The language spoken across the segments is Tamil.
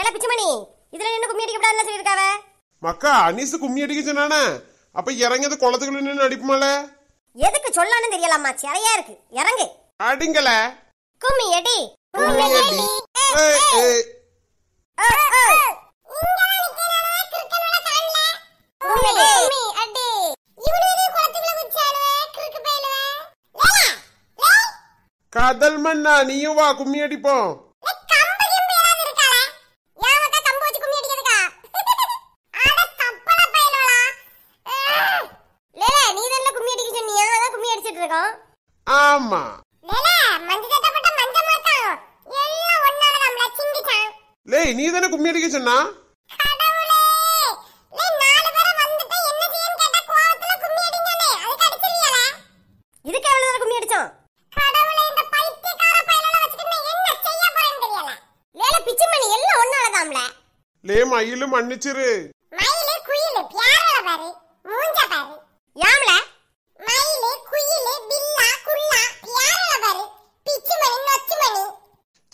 ஏல பிச்சுமணி இதுல நின்னு கும்மி அடிக்க விடாதுன்னு சொல்லியிருக்காவ மக்கா அனீஸ் கும்மி அடிக்க சொன்னானே அப்ப இறங்கது குளத்துக்குள்ள நின்று அடிப்புமால எதுக்கு சொல்லான்னு தெரியலாமா சிறையா இருக்கு இறங்கு அடிங்கல கும்மி அடி கும்மி அடி காதல் மன்னா நீயும் வா கும்மி அடிப்போம் ஆமா லே நீ தானே கும்மி அடிக்க சொன்னா லே மயிலும் மன்னிச்சிரு மயிலு குயிலு பியாரல பாரு மூஞ்ச பாரு யாம்ல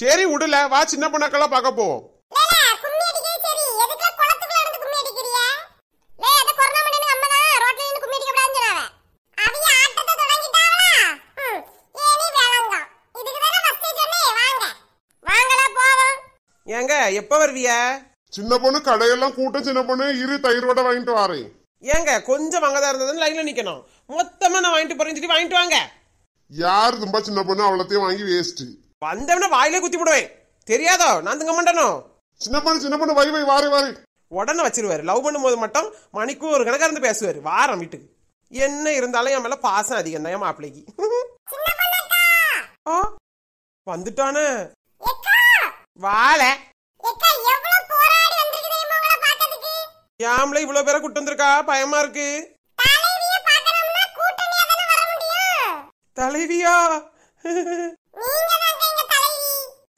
சரி விடுல வா சின்ன பொண்ணுக்கெல்லாம் பார்க்க போவோம் ஏங்க எப்ப வருவிய சின்ன பொண்ணு கடையெல்லாம் கூட்டம் சின்ன பொண்ணு இரு தயிர் வடை வாங்கிட்டு வாரு ஏங்க கொஞ்சம் வாங்கதா இருந்ததுன்னு லைன்ல நிக்கணும் மொத்தமா நான் வாங்கிட்டு போறேன்னு சொல்லி வாங்கிட்டு வாங்க யார் தும்பா சின்ன பொண்ணு அவ்வளோத்தையும் வாங்கி வேஸ்ட்டு வந்தவன வாயிலே குத்தி விடுவேன் தெரியாதோ நான் தங்க மாட்டானோ சின்ன பொண்ணு சின்ன பொண்ணு வை வை வாரு வாரு உடனே வச்சிருவாரு லவ் பண்ணும்போது மட்டும் மணிக்கு ஒரு கணக்காக இருந்து பேசுவார் வாரம் வீட்டுக்கு என்ன இருந்தாலும் என் மேலே பாசம் அதிகம் தான் என் மாப்பிள்ளைக்கு ஆ வந்துட்டானே வாழ யாமல இவ்வளவு பேரை கூட்டு வந்திருக்கா பயமா இருக்கு தலைவியா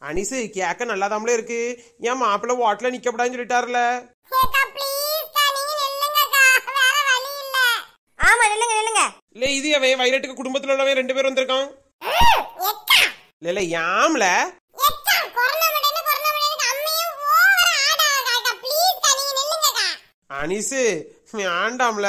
அனிசு கேக்க நல்லாதாமலே இருக்கு ஏன் மாப்பிள்ள வாட்டில நிக்கப்படான்னு சொல்லிட்டாருல இல்ல இது அவன் வைரட்டுக்கு குடும்பத்துல உள்ளவன் ரெண்டு பேர் வந்திருக்கான் இல்ல யாம்ல அனிசு ஆண்டாம்ல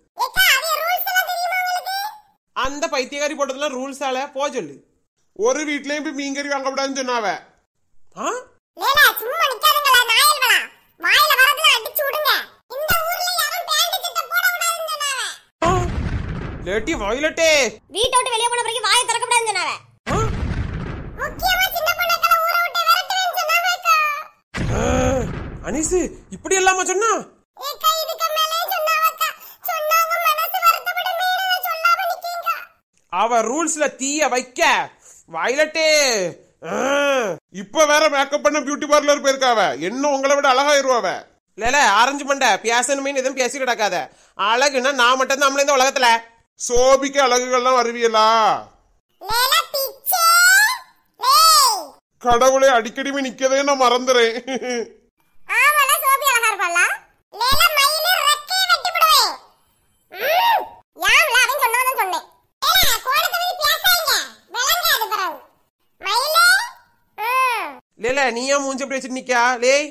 அந்த பைத்தியக்காரி போட்டதெல்லாம் ரூல்ஸால போ சொல்லு ஒரு வீட்லயும் போய் மீன் கறி வாங்க கூடாதுன்னு சொன்னாவ ஆ லேட்டி வாயிலட்டே வீட்டை விட்டு வெளிய போன பிறகு வாயை திறக்க கூடாதுன்னு சொன்னாவே முக்கியமா சின்ன பொண்ணுக்கெல்லாம் ஊரை விட்டு விரட்டுவேன்னு சொன்னாவே அனிசு இப்படி எல்லாமா சொன்னா அவ ரூல்ஸ்ல தீய வைக்க வயலட்டே இப்ப வேற மேக்கப் பண்ண பியூட்டி பார்லர் போயிருக்காவ இன்னும் உங்களை விட அழகாயிருவாவ இல்ல ஆரஞ்சு மண்டை பேசணுமே எதுவும் பேசி கிடக்காத அழகுன்னா நான் மட்டும் தான் இந்த உலகத்துல சோபிக்க அழகுகள்லாம் வருவியலா கடவுளை அடிக்கடி நிக்கதே நான் மறந்துறேன் லேல நீ ஏன் மூஞ்சி அப்படி வச்சுட்டு நிக்கா லேய்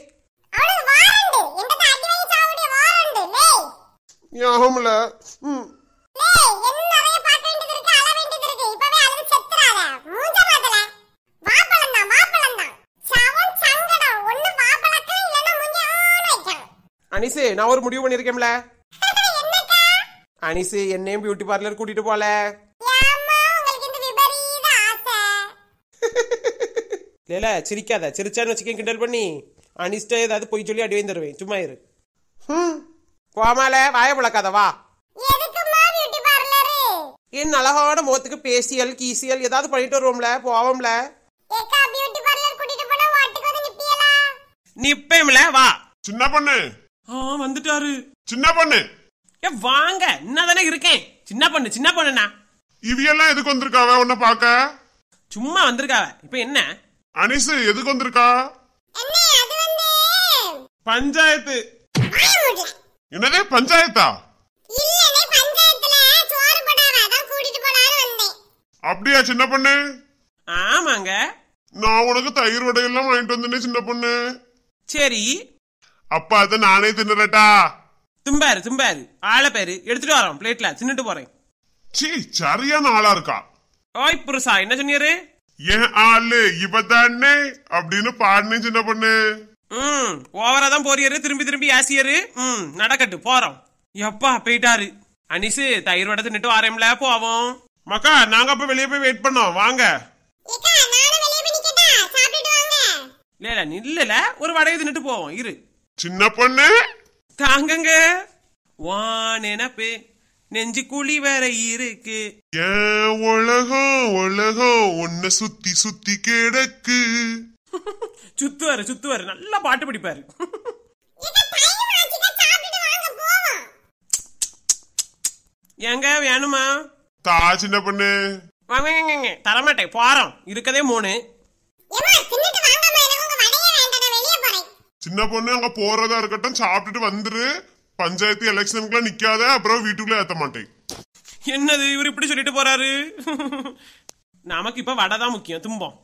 ம் அனிசு நான் ஒரு முடிவு பண்ணிருக்கேன்ல அனிசு என்னையும் பியூட்டி பார்லர் கூட்டிட்டு போல இல்லைல சிரிக்காத சிரிச்சான்னு வச்சுக்கேன் கிண்டல் பண்ணி அனிஷ்ட ஏதாவது பொய் சொல்லி அடி வந்துருவேன் சும்மா இரு ம் போமால வாய பிளக்காத வா என் அழகான முகத்துக்கு பேசியல் கீசியல் ஏதாவது பண்ணிட்டு வருவோம்ல போவோம்ல நிப்பேம்ல வா சின்ன பொண்ணு ஆ வந்துட்டாரு சின்ன பொண்ணு ஏ வாங்க இன்னதானே இருக்கேன் சின்ன பொண்ணு சின்ன பொண்ணுண்ணா இவியெல்லாம் எதுக்கு வந்திருக்காவ உன்னை பார்க்க சும்மா வந்திருக்காவ இப்போ என்ன அனிசு எதுக்கு வந்திருக்கா பஞ்சாயத்து என்னதே பஞ்சாயத்தா அப்படியா சின்ன பொண்ணு ஆமாங்க நான் உனக்கு தயிர் வடை எல்லாம் வாங்கிட்டு வந்தேன் சின்ன பொண்ணு சரி அப்ப அத நானே தின்னுறட்டா தும்பாரு தும்பாரு ஆள பேரு எடுத்துட்டு வரோம் பிளேட்ல தின்னுட்டு போறேன் சீ சரியான ஆளா இருக்கா ஓய் புருசா என்ன சொன்னீரு என் ஆளு இவதானே அப்படின்னு பாடுனேன் சின்ன பொண்ணு ம் ஓவரா தான் போறியாரு திரும்பி திரும்பி ஆசியாரு ம் நடக்கட்டு போறோம் எப்பா போயிட்டாரு அனிசு தயிர் வடத்து நிட்டு ஆரம்பில போவோம் மக்கா நாங்க அப்ப வெளியே போய் வெயிட் பண்ணோம் வாங்க இல்ல நில்லல ஒரு வடையை தின்னுட்டு போவோம் இரு சின்ன பொண்ணு தாங்கங்க வான் நினப்பு நெஞ்சு குழி வேற இருக்கு ஏன் உலகம் உலகம் உன்னை சுத்தி சுத்தி கிடக்கு சுத்துவாரு சுத்துவாரு நல்லா பாட்டு பிடிப்பாரு எங்க வேணுமா தா சின்ன பொண்ணு வாங்க தரமாட்டேன் போறோம் இருக்கதே மூணு சின்ன பொண்ணு அங்க போறதா இருக்கட்டும் சாப்பிட்டுட்டு வந்துரு பஞ்சாயத்து எலெக்ஷனுக்குலாம் நிக்காத அப்புறம் வீட்டுக்குள்ள ஏத்த மாட்டேன் என்னது இவர் இப்படி சொல்லிட்டு போறாரு நமக்கு இப்ப வடை தான் முக்கியம் தும்பம்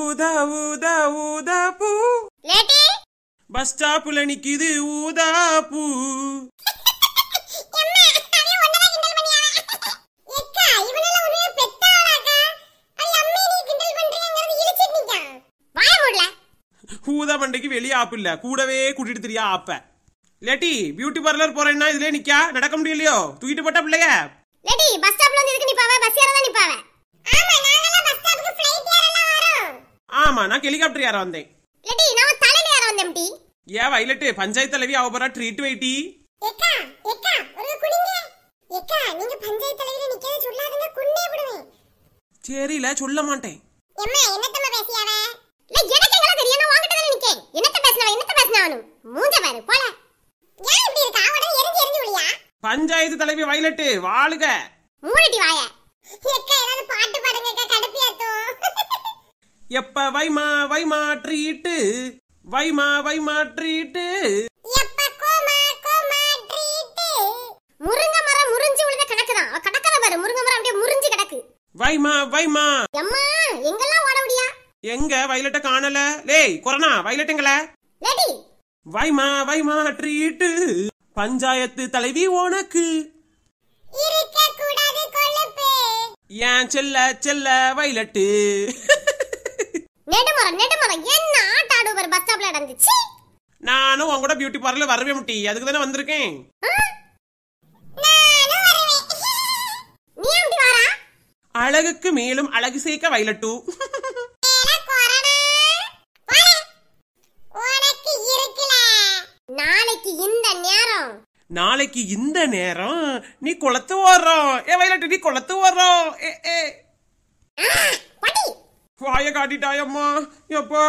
ஊதா ஊதா ஊதா பூ பஸ் ஸ்டாப்ல நிக்குது ஊதா பூ கூத மண்டைக்கு வெளியே ஆப் இல்லை கூடவே கூட்டிட்டு தெரியா ஆப்ப லேட்டி பியூட்டி பார்லர் போறேன்னா இதுலயே நிக்கா நடக்க முடியலையோ தூக்கிட்டு போட்ட பிள்ளைய லேட்டி பஸ் ஸ்டாப்ல வந்து எதுக்கு நிப்பாவ பஸ் ஏற தான் நிப்பாவ ஆமா நாங்க பஸ் ஸ்டாப்க்கு ஃளைட் ஏறலாம் வரோம் ஆமா நான் ஹெலிகாப்டர் ஏற வந்தேன் லேட்டி நான் தலையில ஏற வந்தேன் டி ஏ வைலட் பஞ்சாயத்து தலைவி அவ போறா ட்ரீட் வெயிட்டி ஏக்கா ஏக்கா ஒரு குடிங்க ஏக்கா நீங்க பஞ்சாயத்து தலைவில நிக்கவே சொல்லாதீங்க குண்டே விடுவேன் சரி இல்ல சொல்ல மாட்டேன் அம்மா என்னத்தம்மா பேசியாவே பஞ்சாயத்து தலைவி வயலட் வாழுக எப்ப வைமா வைமா ட்ரீட் வைமா வைமா ட்ரீட் மரம் முறிஞ்சு முருங்க மரம் முறிஞ்சு கிடக்கு வைமா வைமா எம்மா எங்கெல்லாம் எங்க வயலட்ட காணல லேய் கொரோனா வயலட்டுங்கள வைமா வைமா ட்ரீட் பஞ்சாயத்து தலைவி உனக்கு ஏன் செல்ல செல்ல வயலட்டு நெடுமரம் நெடுமரம் என்ன ஆட்டாடு ஒரு பஸ் ஸ்டாப்ல நடந்துச்சு நானும் உங்க கூட பியூட்டி பார்லர்ல வரவே முட்டி அதுக்கு தானே வந்திருக்கேன் அழகுக்கு மேலும் அழகு சேர்க்க வயலட்டு நாளைக்கு இந்த நேரம் நீ குளத்து ஓடுறோம் ஏ வயலட்டு நீ குளத்து வர்றோம் ஏ ஏ வாய காட்டிட்டாயம்மா எப்பா